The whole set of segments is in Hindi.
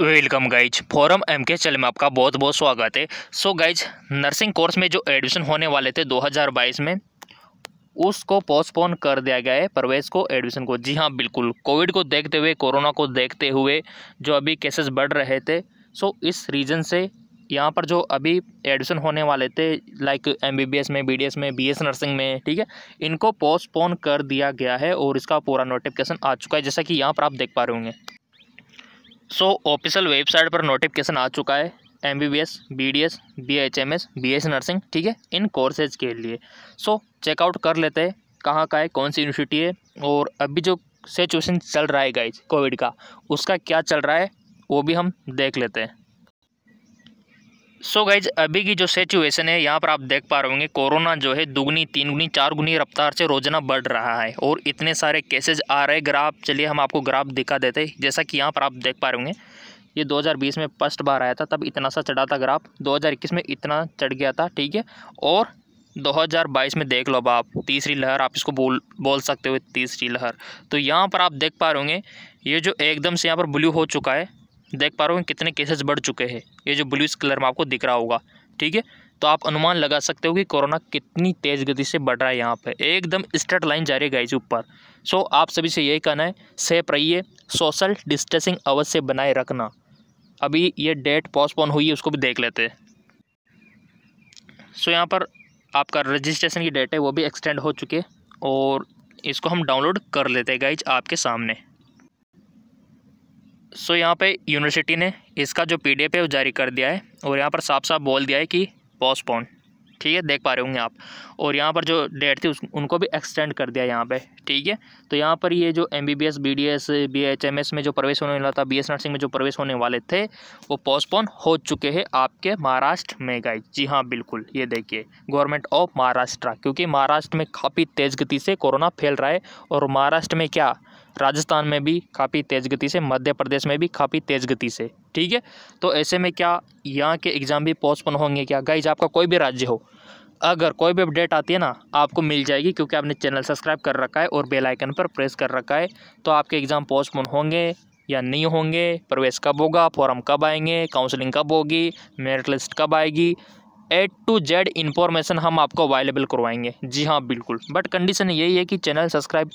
वेलकम गाइज फॉरम एम के चल में आपका बहुत बहुत स्वागत है so so guys nursing course में जो एडमिशन होने वाले थे 2022 में उसको पोस्टपोन कर दिया गया है प्रवेश को एडमिशन को जी हाँ बिल्कुल कोविड को देखते हुए कोरोना को देखते हुए जो अभी केसेस बढ़ रहे थे सो so इस रीज़न से यहाँ पर जो अभी एडमिशन होने वाले थे लाइक एम में बी में बी नर्सिंग में ठीक है इनको पोस्टपोन कर दिया गया है और इसका पूरा नोटिफिकेशन आ चुका है जैसा कि यहाँ पर आप देख पा रहे होंगे सो ऑफिशियल वेबसाइट पर नोटिफिकेशन आ चुका है M B B S B D S B H M S B S nursing ठीक है इन कोर्सेज के लिए सो so, चेकआउट कर लेते हैं कहाँ का है कौन सी यूनिवर्सिटी है और अभी जो सिचुएशन चल रहा है गाइज कोविड का उसका क्या चल रहा है वो भी हम देख लेते हैं सो so गाइज अभी की जो सिचुएशन है यहाँ पर आप देख पा रहे होंगे कोरोना जो है दुगनी तीन गुनी चार गुनी रफ्तार से रोजाना बढ़ रहा है और इतने सारे केसेज आ रहे ग्राफ चलिए हम आपको ग्राफ दिखा देते हैं जैसा कि यहाँ पर आप देख पा रहे होंगे ये 2020 में फर्स्ट बार आया था तब इतना सा चढ़ा था ग्राफ 2021 में इतना चढ़ गया था ठीक है और 2022 में देख लो अब आप तीसरी लहर आप इसको बोल बोल सकते हो तीसरी लहर तो यहाँ पर आप देख पा रहे होंगे ये जो एकदम से यहाँ पर ब्लू हो चुका है देख पा रहे हो कितने केसेस बढ़ चुके हैं ये जो ब्लू कलर में आपको दिख रहा होगा ठीक है तो आप अनुमान लगा सकते हो कि कोरोना कितनी तेज़ गति से बढ़ रहा है यहाँ पे एकदम स्ट्रेट लाइन जा रही है गाइज ऊपर सो आप सभी से यही कहना है सेफ रहिए सोशल डिस्टेंसिंग अवश्य बनाए रखना अभी ये डेट पोस्टपोन हुई है उसको भी देख लेते हैं सो यहाँ पर आपका रजिस्ट्रेशन की डेट है वो भी एक्सटेंड हो चुके और इसको हम डाउनलोड कर लेते हैं गाइज आपके सामने सो यहाँ पे यूनिवर्सिटी ने इसका जो पी है वो जारी कर दिया है और यहाँ पर साफ साफ बोल दिया है कि पोस्टपोन ठीक है देख पा रहे होंगे आप और यहाँ पर जो डेट थी उस उनको भी एक्सटेंड कर दिया यहाँ पे ठीक है तो यहाँ पर ये जो M B B S B D S B H M S में जो प्रवेश होने वाला था बी एस नर्सिंग में जो प्रवेश होने वाले थे वो पोस्टपोन हो चुके हैं आपके महाराष्ट्र में गए जी हाँ बिल्कुल ये देखिए गवर्नमेंट ऑफ महाराष्ट्र क्योंकि महाराष्ट्र में काफ़ी तेज़ गति से कोरोना फैल रहा है और महाराष्ट्र में क्या राजस्थान में भी काफ़ी तेज़ गति से मध्य प्रदेश में भी काफ़ी तेज़ गति से ठीक है तो ऐसे में क्या यहाँ के एग्ज़ाम भी पोस्टपोन होंगे क्या गाइज आपका कोई भी राज्य हो अगर कोई भी अपडेट आती है ना आपको मिल जाएगी क्योंकि आपने चैनल सब्सक्राइब कर रखा है और बेल आइकन पर प्रेस कर रखा है तो आपके एग्ज़ाम पोस्टपोन होंगे या नहीं होंगे प्रवेश कब होगा फॉर्म कब आएंगे काउंसलिंग कब होगी मेरिट लिस्ट कब आएगी ए टू जेड इन्फॉर्मेशन हम आपको अवेलेबल करवाएंगे जी हाँ बिल्कुल बट कंडीशन यही है कि चैनल सब्सक्राइब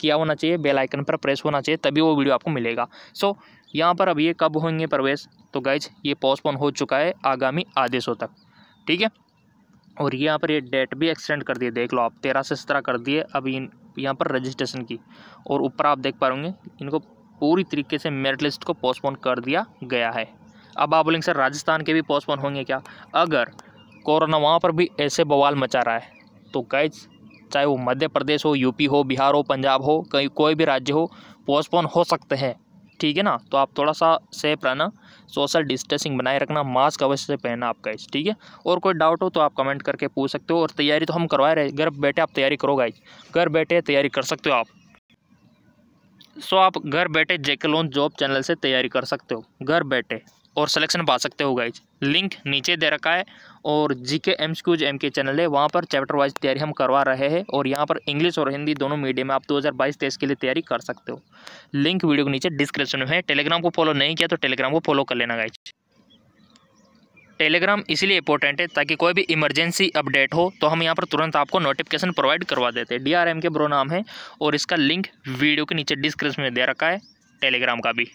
किया होना चाहिए बेल आइकन पर प्रेस होना चाहिए तभी वो वीडियो आपको मिलेगा सो so, यहाँ पर अब ये कब होंगे प्रवेश तो गाइज ये पोस्टपोन हो चुका है आगामी आदेशों तक ठीक है और यहाँ पर ये डेट भी एक्सटेंड कर दिए देख लो आप तेरह से सत्रह कर दिए अब इन यहाँ पर रजिस्ट्रेशन की और ऊपर आप देख पा रहे इनको पूरी तरीके से मेरिट लिस्ट को पोस्टपोन कर दिया गया है अब आप बोलेंगे सर राजस्थान के भी पोस्टपोन होंगे क्या अगर कोरोना वहाँ पर भी ऐसे बवाल मचा रहा है तो गैज चाहे वो मध्य प्रदेश हो यूपी हो बिहार हो पंजाब हो कहीं कोई भी राज्य हो पोस्टपोन हो सकते हैं ठीक है ना तो आप थोड़ा सा सेफ रहना सोशल डिस्टेंसिंग बनाए रखना मास्क अवश्य से पहनना आपका इस ठीक है और कोई डाउट हो तो आप कमेंट करके पूछ सकते हो और तैयारी तो हम करवा रहे घर बैठे आप तैयारी करो गाइज घर बैठे तैयारी कर सकते हो आप सो आप घर बैठे जेके लोन जॉब चैनल से तैयारी कर सकते हो घर बैठे और सिलेक्शन पा सकते हो गाइज लिंक नीचे दे रखा है और G K M Qs M K channel है वहाँ पर चैप्टर वाइज तैयारी हम करवा रहे हैं और यहाँ पर इंग्लिश और हिंदी दोनों मीडियम में आप 2022-23 के लिए तैयारी कर सकते हो लिंक वीडियो के नीचे डिस्क्रिप्शन में है टेलीग्राम को फॉलो नहीं किया तो टेलीग्राम को फॉलो कर लेना गाइज टेलीग्राम इसलिए इंपॉर्टेंट है ताकि कोई भी इमरजेंसी अपडेट हो तो हम यहाँ पर तुरंत आपको नोटिफिकेशन प्रोवाइड करवा देते हैं डीआरएम के ब्रो नाम है और इसका लिंक वीडियो के नीचे डिस्क्रिप्शन में दे रखा है टेलीग्राम का भी